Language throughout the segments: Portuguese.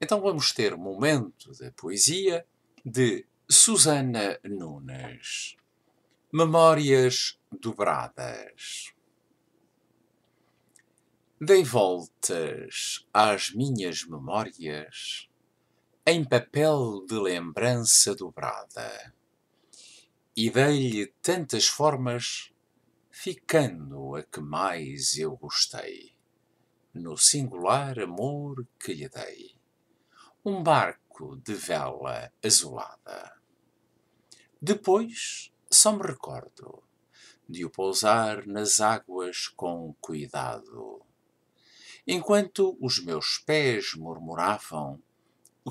Então vamos ter momento da poesia de Susana Nunes. Memórias dobradas. Dei voltas às minhas memórias em papel de lembrança dobrada e dei-lhe tantas formas, ficando a que mais eu gostei, no singular amor que lhe dei um barco de vela azulada. Depois só me recordo de o pousar nas águas com cuidado, enquanto os meus pés murmuravam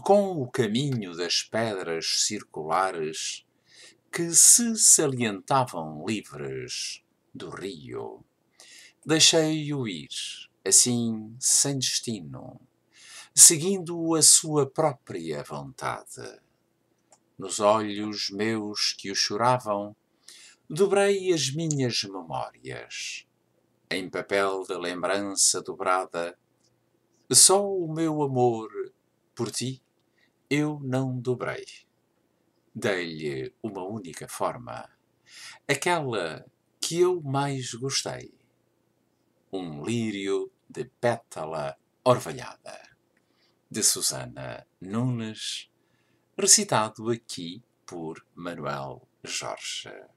com o caminho das pedras circulares que se salientavam livres do rio. Deixei-o ir, assim sem destino, seguindo a sua própria vontade. Nos olhos meus que o choravam, dobrei as minhas memórias. Em papel da lembrança dobrada, só o meu amor por ti eu não dobrei. Dei-lhe uma única forma, aquela que eu mais gostei. Um lírio de pétala orvalhada de Susana Nunes, recitado aqui por Manuel Jorge.